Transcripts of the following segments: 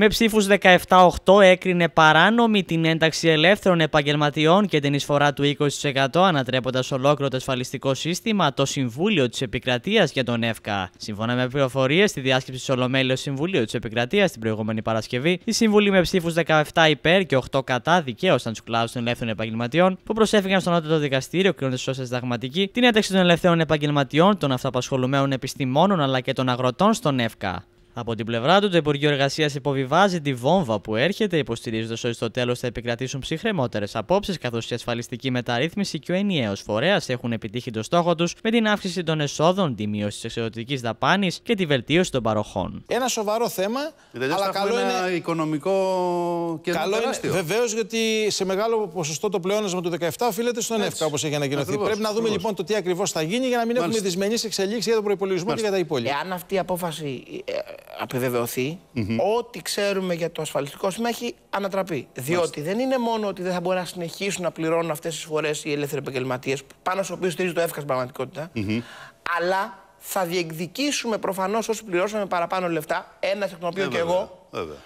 Με ψήφους 17-8 έκρινε παράνομη την ένταξη ελεύθερων επαγγελματιών και την εισφορά του 20% ανατρέποντας ολόκληρο το ασφαλιστικό σύστημα το Συμβούλιο της Επικρατείας για τον ΕΦΚΑ. Σύμφωνα με πληροφορίες στη διάσκεψη της Ολομέλειας Συμβουλίου της Επικρατείας την προηγούμενη Παρασκευή, οι σύμβουλοι με ψήφους 17 υπέρ και 8 κατά δικαίωσαν τους κλάδους των ελεύθερων επαγγελματιών που προσέφηκαν στον Ανώτατο Δικαστήριο κρίνοντας ως την ένταξη των ελεύθερων επαγγελματιών, των αυτοαπασχολουμένων επιστημόνων αλλά και των αγροτών στον ΕΦΚΑ. Από την πλευρά του, το Υπουργείο Εργασίας υποβιβάζει τη βόμβα που έρχεται, υποστηρίζοντας ότι στο τέλος θα επικρατήσουν ψυχρεμότερες απόψεις, καθώς η ασφαλιστική μεταρρύθμιση και ο ενιαίος φορέας έχουν επιτύχει το στόχο τους με την αύξηση των εσόδων, τη μείωση της εξαιρετική δαπάνης και τη βελτίωση των παροχών. Ένα σοβαρό θέμα. αλλά καλό ένα Οικονομικό και καλό Βεβαίως, γιατί σε μεγάλο ποσοστό το πλεόνασμα του 17 οφείλεται στον ΕΦΚΑ, όπως έχει ανακοινωθεί. Ακριβώς, Πρέπει να δούμε λοιπόν το τι ακριβώς θα γίνει για να μην Μάλιστα. έχουμε δυσμενείς εξελίξεις για τον προπολογισμό και για τα υπόλοιπα. Εάν αυτή η απόφαση ε, απεβεβαιωθεί, ό,τι ξέρουμε για το ασφαλιστικό σύστημα έχει ανατραπεί. Διότι δεν είναι μόνο ότι δεν θα μπορούν να συνεχίσουν να πληρώνουν αυτές τις φορές οι ελεύθεροι επαγγελματίες, πάνω στου οποίου στηρίζει το ΕΦΚΑ στην πραγματικότητα, αλλά θα διεκδικήσουμε προφανώς όσοι πληρώσαμε παραπάνω λεφτά, ένας εκ των οποίων ε, και εγώ. Βέβαια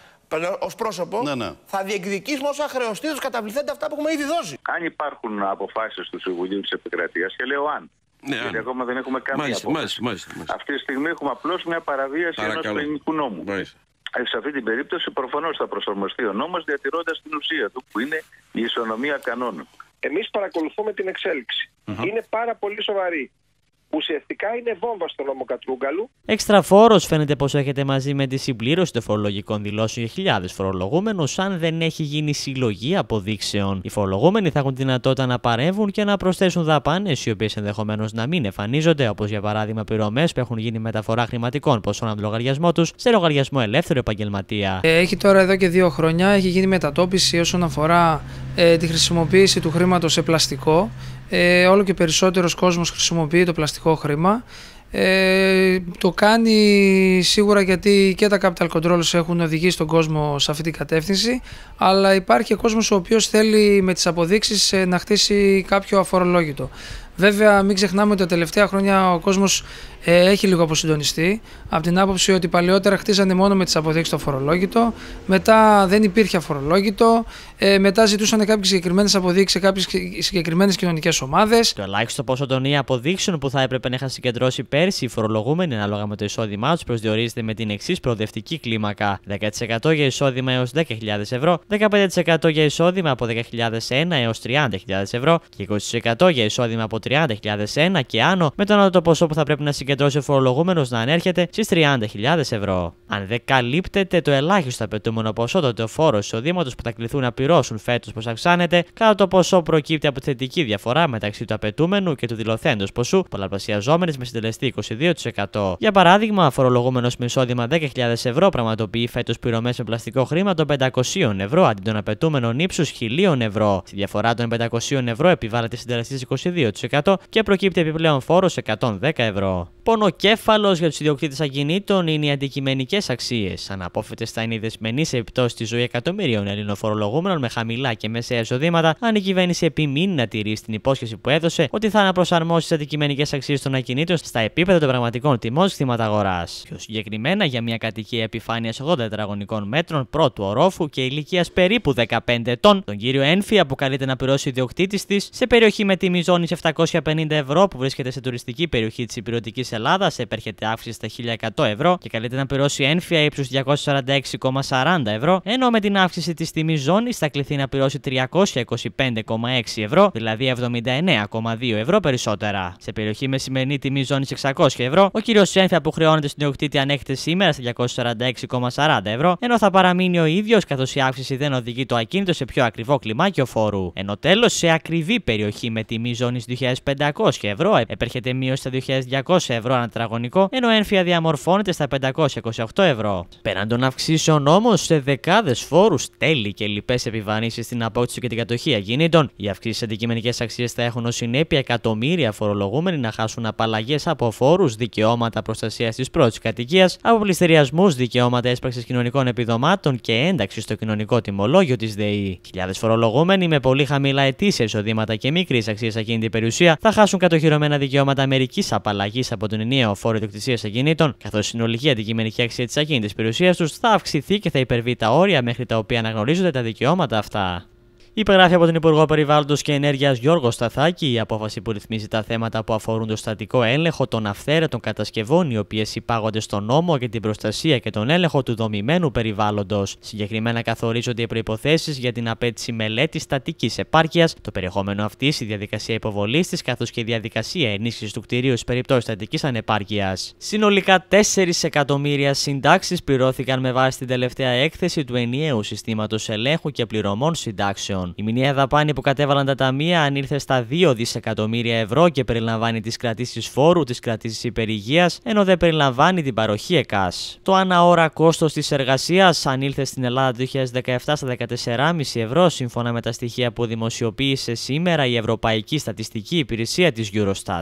ως πρόσωπο, ναι, ναι. θα διεκδικήσουμε όσα χρεωστεί του καταβληθέντε αυτά που έχουμε ήδη δώσει. Αν υπάρχουν αποφάσεις του Συμβουλίου της Επικρατείας, και λέω αν, ναι, γιατί ναι. ακόμα δεν έχουμε καμία μάλιστα, Αυτή τη στιγμή έχουμε απλώς μια παραβίαση ενός ελληνικού νόμου. Μάλιστα. Ε, σε αυτή την περίπτωση προφανώς θα προσαρμοστεί ο νόμος διατηρώντας την ουσία του, που είναι η ισονομία κανόνων. Εμείς παρακολουθούμε την εξελιξη Είναι πάρα πολύ σοβαρή. Ουσιαστικά είναι βόμβα στο νόμο Κατρούγκαλου. Εξτραφόρο φαίνεται πως έχετε μαζί με τη συμπλήρωση των φορολογικών δηλώσεων για χιλιάδες φορολογούμενους. Αν δεν έχει γίνει συλλογή αποδείξεων, οι φορολογούμενοι θα έχουν τη δυνατότητα να παρέμβουν και να προσθέσουν δαπάνες, οι οποίες ενδεχομένως να μην εμφανίζονται, όπως για παράδειγμα πληρωμές που έχουν γίνει μεταφορά χρηματικών ποσών από τον λογαριασμό τους σε λογαριασμό ελεύθερο επαγγελματία. Ε, έχει τώρα εδώ και δύο χρόνια έχει γίνει μετατόπιση όσον αφορά ε, τη χρησιμοποίηση του χρήματος σε πλαστικό ε, όλο και περισσότερος κόσμος χρησιμοποιεί το πλαστικό χρήμα. Ε, το κάνει σίγουρα γιατί και τα capital controls έχουν οδηγήσει τον κόσμο σε αυτή την κατεύθυνση αλλά υπάρχει και κόσμος ο οποίος θέλει με τις αποδείξεις ε, να χτίσει κάποιο αφορολόγητο. Βέβαια, μην ξεχνάμε ότι τα τελευταία χρόνια ο κόσμος ε, έχει λίγο αποσυντονιστεί. Από την άποψη ότι παλαιότερα χτίζανε μόνο με τις αποδείξει το αφορολόγητο, μετά δεν υπήρχε αφορολόγητο, ε, μετά ζητούσαν κάποιες συγκεκριμένες αποδείξεις σε κάποιες συγκεκριμένες κοινωνικές ομάδες. Το ελάχιστο των αποδείξεων που θα έπρεπε να είχαν συγκεντρώσει πέρσι οι φορολογούμενοι ανάλογα με το εισόδημά τους προσδιορίζεται με την εξής προοδευτική κλίμακα: 10% για εισόδημα έως 10.000 ευρώ, 15% για εισόδημα από 10.001 έω 30.000 ευρώ και 20% για εισόδημα από 30.000 ένα και άνω, με το ανώτατο ποσό που θα πρέπει να συγκεντρώσει ο φορολογούμενος να ανέρχεται στις 30.000 ευρώ. Αν δεν καλύπτεται το ελάχιστο απαιτούμενο ποσό, τότε ο φόρος εισοδήματος που θα κληθούν να πληρώσουν φέτος πως αυξάνεται, κατά το ποσό προκύπτει από τη θετική διαφορά μεταξύ του απαιτούμενου και του δηλωθέντος ποσού, πολλαπλασιαζόμενης με συντελεστή 22%. Για παράδειγμα, φορολογούμενος με εισόδημα 10.000 ευρώ πραγματοποιεί φέτος πληρωμές με πλαστικό χρήμα των 500 ευρώ αντί των απαιτούμενων ύψους 1.000 ευρώ. Στη διαφορά των 500 ευρώ επιβάλλεται συντελεστής 22% 10% και προκύπτει επιπλέον φόρος 110 ευρώ. Πονοκέφαλος για τους ιδιοκτήτες ακινήτων είναι οι αντικειμενικές αξίες. Αναπόφευκτες θα είναι οι σε επιπτώσεις στη ζωή εκατομμυρίων ελληνοφορολογούμενων με χαμηλά και μεσαία εισοδήματα, αν η κυβέρνηση επιμείνει να τηρήσει την υπόσχεση που έδωσε ότι θα αναπροσαρμόσει τις αντικειμενικές αξίες των ακινήτων στα επίπεδα των πραγματικών τιμών στη αγοράς. Πιο συγκεκριμένα για μια κατοικία επιφάνειας 80 τετραγωνικών μέτρων πρώτου ορόφου και ηλικίας περίπου 15 ετών, τον κύριο ένφια που καλείται να πληρώσει ιδιοκτήτης της σε περιοχή με τιμή ζώνης 850 ευρώ που βρίσκεται σε τουριστική περιοχή της Υπηρετικής Ελλάδας, επέρχεται αύξηση στα 1100 ευρώ και καλείται να πληρώσει ένφια ύψους 246,40 ευρώ, ενώ με την αύξηση της τιμής ζώνης θα κληθεί να πληρώσει 325,6 ευρώ, δηλαδή 79,2 ευρώ περισσότερα. Σε περιοχή με σημερινή τιμή ζώνης 600 ευρώ, ο κύριος ένφια που χρεώνεται στην οκτήτη ανέχεται σήμερα στα 246,40 ευρώ, ενώ θα παραμείνει ο ίδιος καθώς η αύξηση δεν οδηγεί το ακίνητο σε πιο ακριβό κλιμάκιο φόρου. Ενώ τέλος, σε ακριβή περιοχή με τιμή ζώνης 2000 2.500 ευρώ, επέρχεται μείωση στα 2.200 ευρώ ανά τετραγωνικό, ενώ ένφια διαμορφώνεται στα 528 ευρώ. Πέραν των αυξήσεων όμως σε δεκάδες φόρους, τέλη και λοιπές επιβανήσει στην απόκτηση και την κατοχή αγίνητων, οι αυξήσεις σε αντικειμενικές αξίες θα έχουν ως συνέπεια εκατομμύρια φορολογούμενοι να χάσουν απαλλαγές από φόρους, δικαιώματα προστασίας της πρώτης κατοικίας, από πληστηριασμού, δικαιώματα έσπραξης κοινωνικών επιδομάτων και ένταξη στο κοινωνικό τιμολόγιο της ΔΕΗ. Χιλιάδες φορολογούμενοι με πολύ χαμηλά ετήσια εισοδήματα και μικρής αξίας ακίνητη περιουσία θα χάσουν κατοχυρωμένα δικαιώματα μερικής απαλλαγής από τον ενιαίο φόρο ιδιοκτησία ακινήτων, καθώς η συνολική αντικειμενική αξία της ακίνητης περιουσίας τους θα αυξηθεί και θα υπερβεί τα όρια μέχρι τα οποία αναγνωρίζονται τα δικαιώματα αυτά. Υπεγράφει από τον Υπουργό Περιβάλλοντος και Ενέργειας Γιώργο Σταθάκη η απόφαση που ρυθμίζει τα θέματα που αφορούν το στατικό έλεγχο των αυθαίρετων κατασκευών, οι οποίες υπάγονται στον νόμο για την προστασία και τον έλεγχο του δομημένου περιβάλλοντος. Συγκεκριμένα καθορίζονται οι προποθέσει για την απέτηση μελέτη στατικής επάρκειας, το περιεχόμενο αυτής, η διαδικασία υποβολής της καθώς και η διαδικασία ενίσχυσης του κτηρίου σε περιπτώσεις στατικής ανεπάρκειας. Συνολικά 4 εκατομμύρια συντάξεις πληρώθηκαν με βάση την τελευταία έκθεση του ενιαίου συστήματος ελέγχου και πληρωμών συντάξεων. Η μηνιαία δαπάνη που κατέβαλαν τα ταμεία ανήλθε στα 2 δισεκατομμύρια ευρώ και περιλαμβάνει τις κρατήσεις φόρου, τις κρατήσεις υπερηγεία, ενώ δεν περιλαμβάνει την παροχή ΕΚΑΣ. Το αναώρα κόστος της εργασίας ανήλθε στην Ελλάδα το 2017 στα 14,5 ευρώ, σύμφωνα με τα στοιχεία που δημοσιοποίησε σήμερα η Ευρωπαϊκή Στατιστική Υπηρεσία της Eurostat.